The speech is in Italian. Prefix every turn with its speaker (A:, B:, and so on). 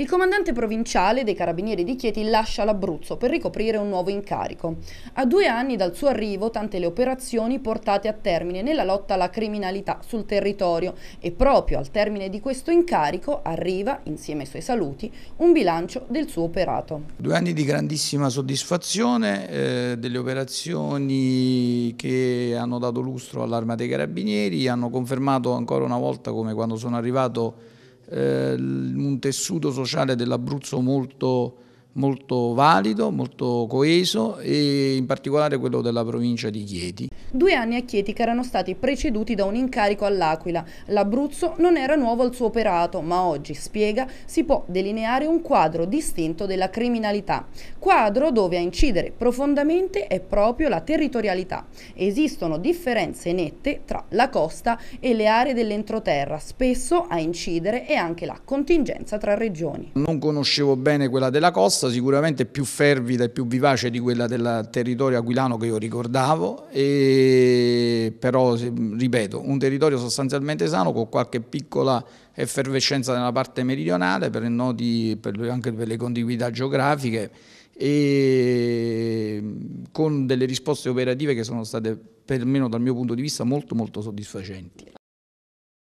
A: Il comandante provinciale dei Carabinieri di Chieti lascia l'Abruzzo per ricoprire un nuovo incarico. A due anni dal suo arrivo tante le operazioni portate a termine nella lotta alla criminalità sul territorio e proprio al termine di questo incarico arriva, insieme ai suoi saluti, un bilancio del suo operato.
B: Due anni di grandissima soddisfazione eh, delle operazioni che hanno dato lustro all'arma dei Carabinieri, hanno confermato ancora una volta come quando sono arrivato eh, un tessuto sociale dell'Abruzzo molto molto valido, molto coeso e in particolare quello della provincia di Chieti.
A: Due anni a Chieti che erano stati preceduti da un incarico all'Aquila. L'Abruzzo non era nuovo al suo operato, ma oggi, spiega, si può delineare un quadro distinto della criminalità. Quadro dove a incidere profondamente è proprio la territorialità. Esistono differenze nette tra la costa e le aree dell'entroterra, spesso a incidere è anche la contingenza tra regioni.
B: Non conoscevo bene quella della costa, risposta sicuramente più fervida e più vivace di quella del territorio aquilano che io ricordavo, e però ripeto, un territorio sostanzialmente sano con qualche piccola effervescenza nella parte meridionale per nodi, per, anche per le contiguità geografiche e con delle risposte operative che sono state perlomeno dal mio punto di vista molto molto soddisfacenti.